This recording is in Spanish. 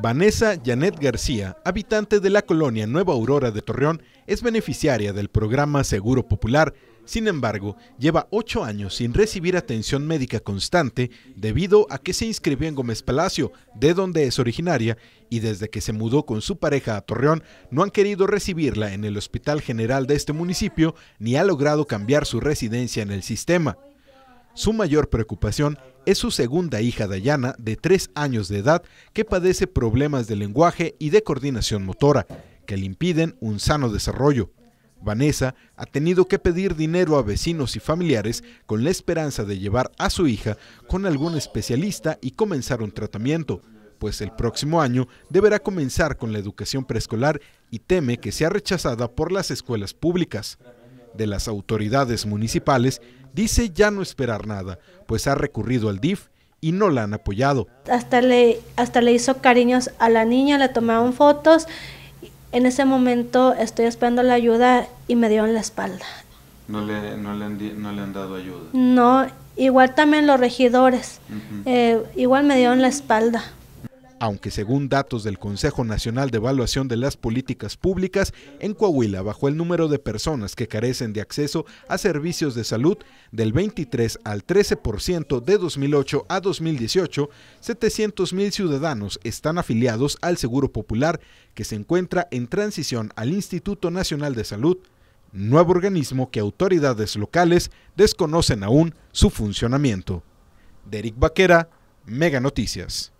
Vanessa Janet García, habitante de la colonia Nueva Aurora de Torreón, es beneficiaria del programa Seguro Popular. Sin embargo, lleva ocho años sin recibir atención médica constante debido a que se inscribió en Gómez Palacio, de donde es originaria, y desde que se mudó con su pareja a Torreón, no han querido recibirla en el Hospital General de este municipio ni ha logrado cambiar su residencia en el sistema. Su mayor preocupación es su segunda hija Dayana, de tres años de edad, que padece problemas de lenguaje y de coordinación motora, que le impiden un sano desarrollo. Vanessa ha tenido que pedir dinero a vecinos y familiares con la esperanza de llevar a su hija con algún especialista y comenzar un tratamiento, pues el próximo año deberá comenzar con la educación preescolar y teme que sea rechazada por las escuelas públicas de las autoridades municipales, dice ya no esperar nada, pues ha recurrido al DIF y no la han apoyado. Hasta le, hasta le hizo cariños a la niña, le tomaron fotos. En ese momento estoy esperando la ayuda y me dieron la espalda. No le, han, dado ayuda. No, igual también los regidores, eh, igual me dieron la espalda aunque según datos del Consejo Nacional de Evaluación de las Políticas Públicas, en Coahuila bajo el número de personas que carecen de acceso a servicios de salud del 23 al 13% de 2008 a 2018, 700 mil ciudadanos están afiliados al Seguro Popular que se encuentra en transición al Instituto Nacional de Salud, nuevo organismo que autoridades locales desconocen aún su funcionamiento. Derek Baquera Mega Noticias.